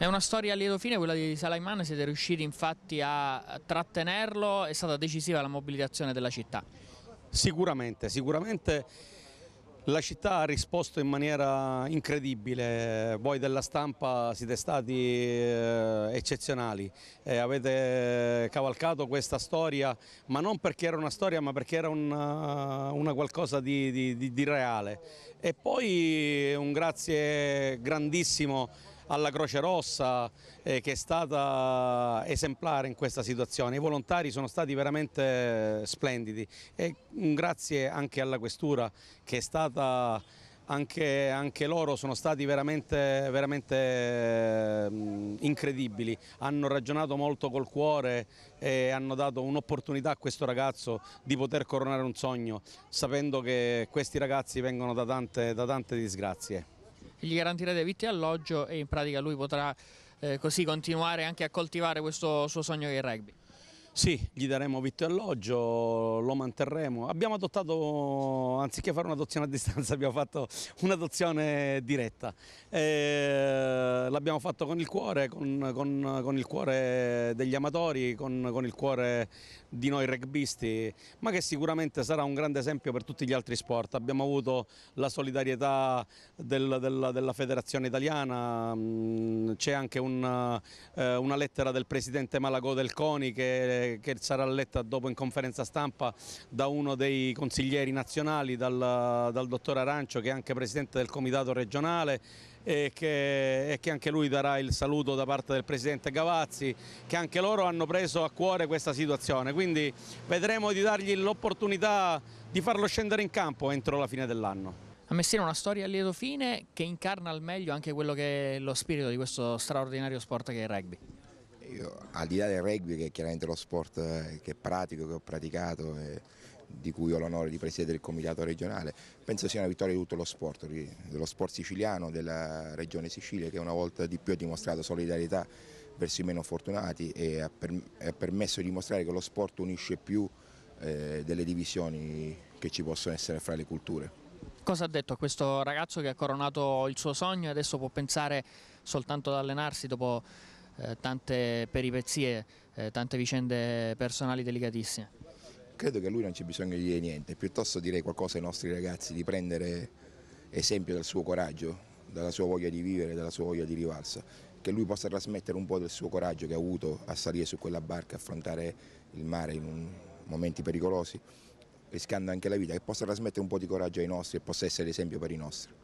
È una storia a lieto fine quella di Salaiman, siete riusciti infatti a trattenerlo, è stata decisiva la mobilitazione della città? Sicuramente, sicuramente la città ha risposto in maniera incredibile, voi della stampa siete stati eh, eccezionali, eh, avete cavalcato questa storia, ma non perché era una storia ma perché era una, eh, una qualcosa di, di, di reale e poi un grazie grandissimo alla Croce Rossa eh, che è stata esemplare in questa situazione. I volontari sono stati veramente splendidi e grazie anche alla Questura che è stata... Anche, anche, loro sono stati veramente, veramente incredibili, hanno ragionato molto col cuore e hanno dato un'opportunità a questo ragazzo di poter coronare un sogno, sapendo che questi ragazzi vengono da tante, da tante disgrazie gli garantirete vitti e alloggio e in pratica lui potrà eh, così continuare anche a coltivare questo suo sogno di rugby. Sì, gli daremo vitto e alloggio, lo manterremo. Abbiamo adottato, anziché fare un'adozione a distanza, abbiamo fatto un'adozione diretta. Eh, l'abbiamo fatto con il cuore, con, con, con, il cuore degli amatori, con, con il cuore di noi rugbisti, ma che sicuramente sarà un grande esempio per tutti gli altri sport. Abbiamo avuto la solidarietà del, della, della, federazione italiana, mm, c'è anche un, eh, una lettera del presidente Malagò del CONI che che sarà letta dopo in conferenza stampa da uno dei consiglieri nazionali, dal, dal dottor Arancio che è anche presidente del comitato regionale e che, e che, anche lui darà il saluto da parte del Presidente Gavazzi, che anche loro hanno preso a cuore questa situazione, quindi vedremo di dargli l'opportunità di farlo scendere in campo entro la fine dell'anno. A Messina una storia a lieto fine che incarna al meglio anche quello che è lo spirito di questo straordinario sport che è il rugby. Io, al di là del rugby, che è chiaramente lo sport eh, che pratico, che ho praticato e eh, di cui ho l'onore di presiedere il comitato regionale, penso sia una vittoria di tutto lo sport, dello sport siciliano, della regione Sicilia che una volta di più ha dimostrato solidarietà verso i meno fortunati e ha, permesso di dimostrare che lo sport unisce più eh, delle divisioni che ci possono essere fra le culture. Cosa ha detto a questo ragazzo che ha coronato il suo sogno e adesso può pensare soltanto ad allenarsi dopo eh, tante peripezie, eh, tante vicende personali delicatissime. Credo che a lui non c'è bisogno di dire niente, piuttosto direi qualcosa ai nostri ragazzi di prendere esempio dal suo coraggio, dalla sua voglia di vivere, dalla sua voglia di rivalsa, che lui possa trasmettere un po' del suo coraggio che ha avuto a salire su quella barca, affrontare il mare in momenti pericolosi rischiando anche la vita, che possa trasmettere un po' di coraggio ai nostri e possa essere esempio per i nostri.